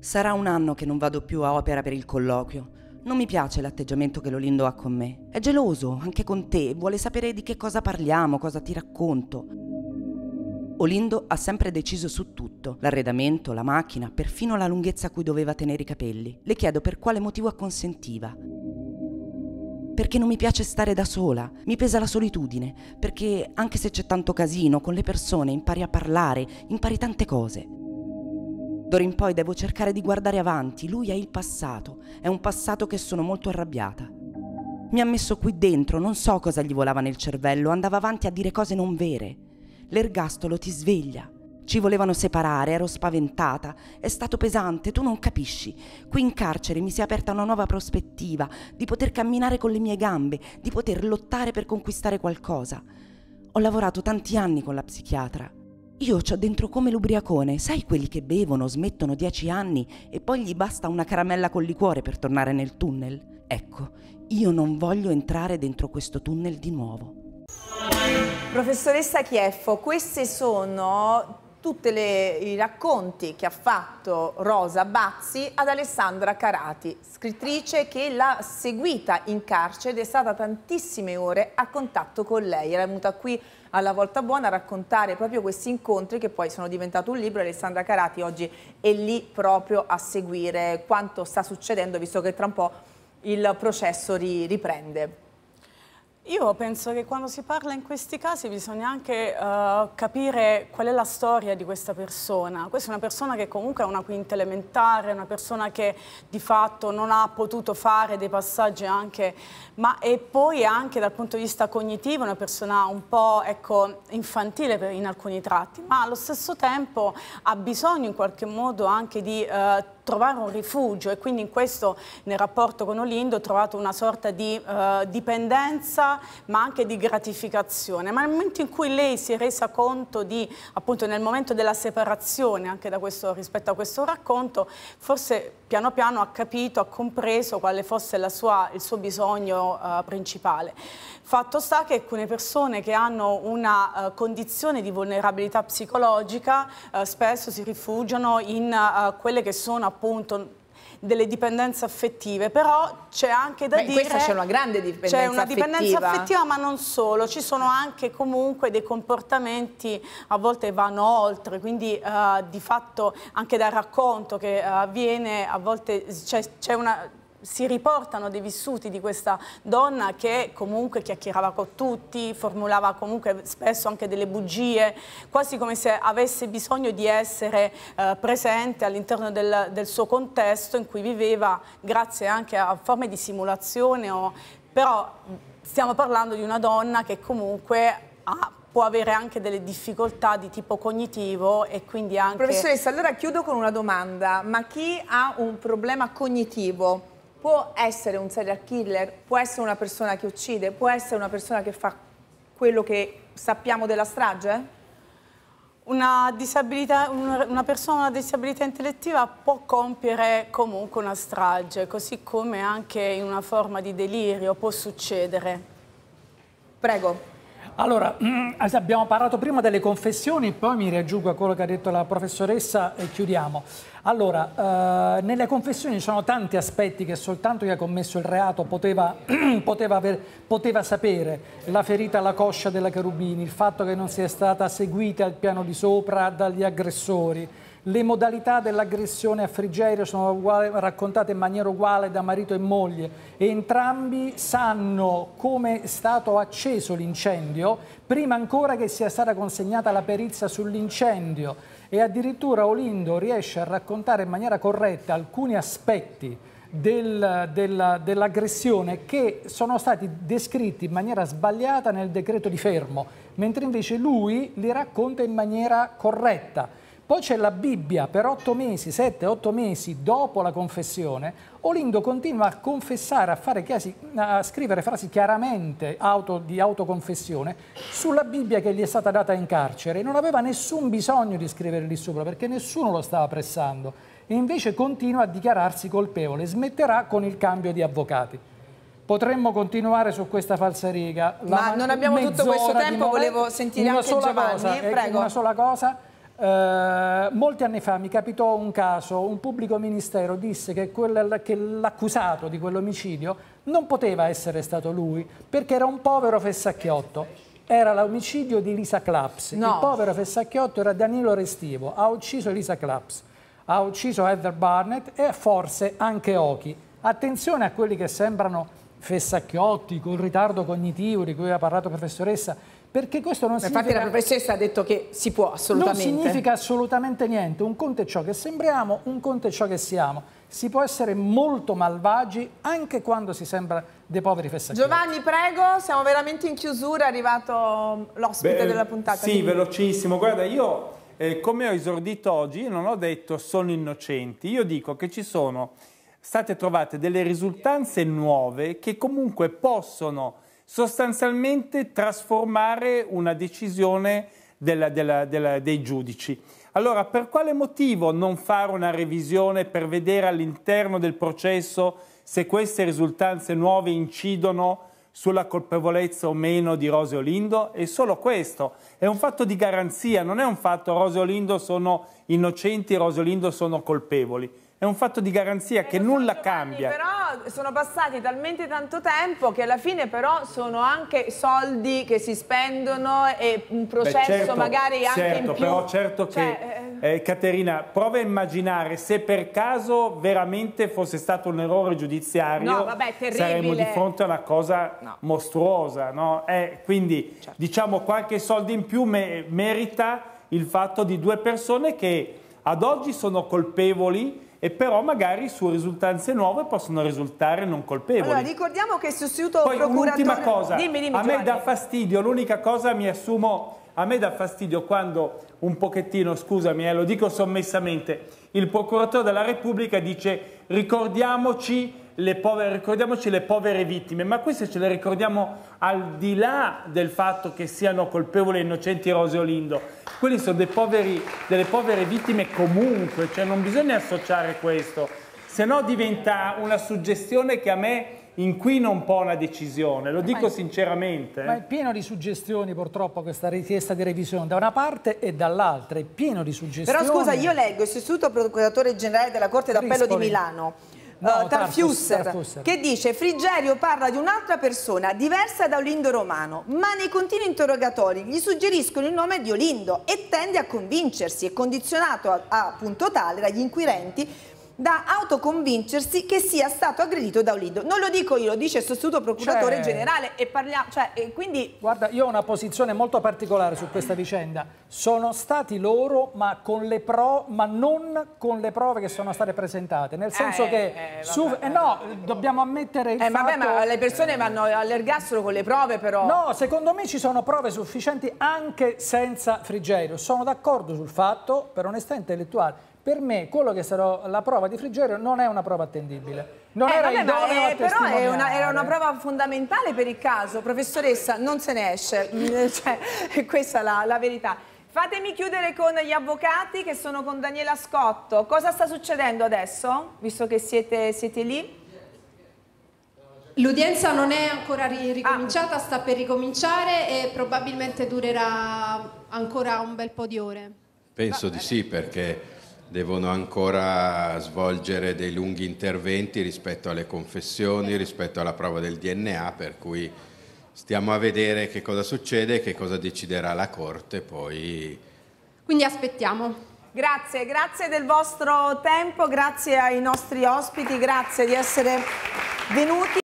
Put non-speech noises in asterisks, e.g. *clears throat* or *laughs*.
Sarà un anno che non vado più a opera per il colloquio. Non mi piace l'atteggiamento che Lolindo ha con me. È geloso, anche con te, vuole sapere di che cosa parliamo, cosa ti racconto. Olindo ha sempre deciso su tutto, l'arredamento, la macchina, perfino la lunghezza a cui doveva tenere i capelli. Le chiedo per quale motivo acconsentiva. Perché non mi piace stare da sola, mi pesa la solitudine, perché anche se c'è tanto casino, con le persone impari a parlare, impari tante cose. D'ora in poi devo cercare di guardare avanti, lui è il passato, è un passato che sono molto arrabbiata. Mi ha messo qui dentro, non so cosa gli volava nel cervello, andava avanti a dire cose non vere. L'ergastolo ti sveglia. Ci volevano separare, ero spaventata, è stato pesante, tu non capisci. Qui in carcere mi si è aperta una nuova prospettiva, di poter camminare con le mie gambe, di poter lottare per conquistare qualcosa. Ho lavorato tanti anni con la psichiatra. Io ho dentro come l'ubriacone, sai quelli che bevono, smettono dieci anni e poi gli basta una caramella col liquore per tornare nel tunnel? Ecco, io non voglio entrare dentro questo tunnel di nuovo. Professoressa Chieffo, queste sono tutti i racconti che ha fatto Rosa Bazzi ad Alessandra Carati, scrittrice che l'ha seguita in carcere ed è stata tantissime ore a contatto con lei. Era venuta qui alla Volta Buona a raccontare proprio questi incontri che poi sono diventati un libro. Alessandra Carati oggi è lì proprio a seguire quanto sta succedendo, visto che tra un po' il processo riprende. Io penso che quando si parla in questi casi bisogna anche uh, capire qual è la storia di questa persona. Questa è una persona che comunque ha una quinta elementare, una persona che di fatto non ha potuto fare dei passaggi anche, ma e poi anche dal punto di vista cognitivo una persona un po' ecco, infantile per, in alcuni tratti, ma allo stesso tempo ha bisogno in qualche modo anche di... Uh, trovare un rifugio e quindi in questo nel rapporto con Olindo ho trovato una sorta di eh, dipendenza ma anche di gratificazione. Ma nel momento in cui lei si è resa conto di, appunto nel momento della separazione anche questo, rispetto a questo racconto, forse piano piano ha capito, ha compreso quale fosse sua, il suo bisogno eh, principale. Fatto sta che alcune persone che hanno una uh, condizione di vulnerabilità psicologica uh, spesso si rifugiano in uh, quelle che sono appunto appunto delle dipendenze affettive, però c'è anche da Beh, dire... Questa c'è una grande dipendenza affettiva. C'è una dipendenza affettiva. affettiva, ma non solo, ci sono anche comunque dei comportamenti a volte vanno oltre, quindi uh, di fatto anche dal racconto che eh, avviene, a volte c'è una si riportano dei vissuti di questa donna che comunque chiacchierava con tutti, formulava comunque spesso anche delle bugie, quasi come se avesse bisogno di essere eh, presente all'interno del, del suo contesto in cui viveva grazie anche a forme di simulazione o, però stiamo parlando di una donna che comunque ha può avere anche delle difficoltà di tipo cognitivo e quindi anche... Professoressa, allora chiudo con una domanda, ma chi ha un problema cognitivo può essere un serial killer, può essere una persona che uccide, può essere una persona che fa quello che sappiamo della strage? Una, una, persona con una disabilità intellettiva può compiere comunque una strage, così come anche in una forma di delirio può succedere. Prego. Allora, mm, abbiamo parlato prima delle confessioni, poi mi riaggiungo a quello che ha detto la professoressa e chiudiamo. Allora, eh, nelle confessioni ci sono tanti aspetti che soltanto chi ha commesso il reato poteva, *clears throat* poteva, aver, poteva, sapere. La ferita alla coscia della Cherubini, il fatto che non sia stata seguita al piano di sopra dagli aggressori. Le modalità dell'aggressione a Frigerio sono uguale, raccontate in maniera uguale da marito e moglie e entrambi sanno come è stato acceso l'incendio prima ancora che sia stata consegnata la perizia sull'incendio e addirittura Olindo riesce a raccontare in maniera corretta alcuni aspetti del, del, dell'aggressione che sono stati descritti in maniera sbagliata nel decreto di fermo, mentre invece lui li racconta in maniera corretta. Poi c'è la Bibbia per otto mesi, sette, otto mesi dopo la confessione, Olindo continua a confessare, a, fare chiasi, a scrivere frasi chiaramente auto, di autoconfessione sulla Bibbia che gli è stata data in carcere. Non aveva nessun bisogno di scrivere lì sopra perché nessuno lo stava pressando e invece continua a dichiararsi colpevole, smetterà con il cambio di avvocati. Potremmo continuare su questa falsariga. La Ma non abbiamo tutto questo tempo, volevo sentire una anche sola Giovanni. Cosa, eh, Prego. Una sola cosa eh, molti anni fa mi capitò un caso, un pubblico ministero disse che, che l'accusato di quell'omicidio non poteva essere stato lui perché era un povero fessacchiotto. Era l'omicidio di Lisa Claps. No. Il povero fessacchiotto era Danilo Restivo, ha ucciso Lisa Claps, ha ucciso Heather Barnett e forse anche Oki. Attenzione a quelli che sembrano Fessacchiotti, col ritardo cognitivo di cui ha parlato la professoressa, perché questo non Infatti significa... Infatti la professoressa ha detto che si può assolutamente... Non significa assolutamente niente, un conto è ciò che sembriamo, un conto è ciò che siamo. Si può essere molto malvagi anche quando si sembra dei poveri fessacchiotti. Giovanni, prego, siamo veramente in chiusura, è arrivato l'ospite della puntata. Sì, quindi... velocissimo. Guarda, io eh, come ho esordito oggi, non ho detto sono innocenti, io dico che ci sono state trovate delle risultanze nuove che comunque possono sostanzialmente trasformare una decisione della, della, della, dei giudici. Allora, per quale motivo non fare una revisione per vedere all'interno del processo se queste risultanze nuove incidono sulla colpevolezza o meno di Roseo Lindo è solo questo, è un fatto di garanzia, non è un fatto Roseo Lindo sono innocenti, Roseo Lindo sono colpevoli. È un fatto di garanzia eh, che nulla Giovanni, cambia. Però sono passati talmente tanto tempo che alla fine però sono anche soldi che si spendono e un processo Beh, certo, magari anche certo, in più. Però certo cioè, che... Eh, eh, Caterina, prova a immaginare se per caso veramente fosse stato un errore giudiziario, no, vabbè, saremmo di fronte a una cosa no. mostruosa. No? Eh, quindi certo. diciamo qualche soldo in più me merita il fatto di due persone che ad oggi sono colpevoli e però magari su risultanze nuove possono risultare non colpevoli. Allora, ricordiamo che il sostituto Poi, procuratore... Poi un'ultima cosa, dimmi, dimmi, a me dà fastidio, l'unica cosa mi assumo a me dà fastidio quando un pochettino, scusami, eh, lo dico sommessamente, il procuratore della Repubblica dice ricordiamoci le, povere, ricordiamoci le povere vittime, ma queste ce le ricordiamo al di là del fatto che siano colpevoli e innocenti Rose Olindo. Quelli sono poveri, delle povere vittime comunque, cioè non bisogna associare questo, se no diventa una suggestione che a me inquina un po' una decisione, lo dico ma è, sinceramente. Ma è eh. pieno di suggestioni purtroppo questa richiesta di revisione, da una parte e dall'altra, è pieno di suggestioni. Però scusa, io leggo, istituto procuratore generale della Corte d'Appello di Milano, no, uh, Tarfusser, che dice Frigerio parla di un'altra persona diversa da Olindo Romano, ma nei continui interrogatori gli suggeriscono il nome di Olindo e tende a convincersi, è condizionato a, a punto tale dagli inquirenti da autoconvincersi che sia stato aggredito da Olido. Non lo dico io, lo dice il sostituto procuratore cioè... generale e parliamo, cioè, e quindi... Guarda, io ho una posizione molto particolare su questa vicenda. Sono stati loro, ma, pro... ma non con le prove che sono state presentate, nel senso eh, che... Eh, su... eh, no, dobbiamo ammettere il eh, fatto... ma le persone vanno all'ergastolo con le prove, però... No, secondo me ci sono prove sufficienti anche senza Frigerio. Sono d'accordo sul fatto, per onestà intellettuale, per me quello che sarà la prova di Frigerio non è una prova attendibile. Non eh, era vabbè, idoneo eh, è, Però una, era una prova fondamentale per il caso. Professoressa, non se ne esce. *laughs* Mm, cioè, *laughs* questa è la, la verità. Fatemi chiudere con gli avvocati che sono con Daniela Scotto. Cosa sta succedendo adesso, visto che siete, siete lì? L'udienza non è ancora ricominciata, ah. sta per ricominciare e probabilmente durerà ancora un bel po' di ore. Penso Va, di sì perché devono ancora svolgere dei lunghi interventi rispetto alle confessioni, rispetto alla prova del DNA, per cui stiamo a vedere che cosa succede e che cosa deciderà la Corte poi. Quindi aspettiamo. Grazie, grazie del vostro tempo, grazie ai nostri ospiti, grazie di essere venuti.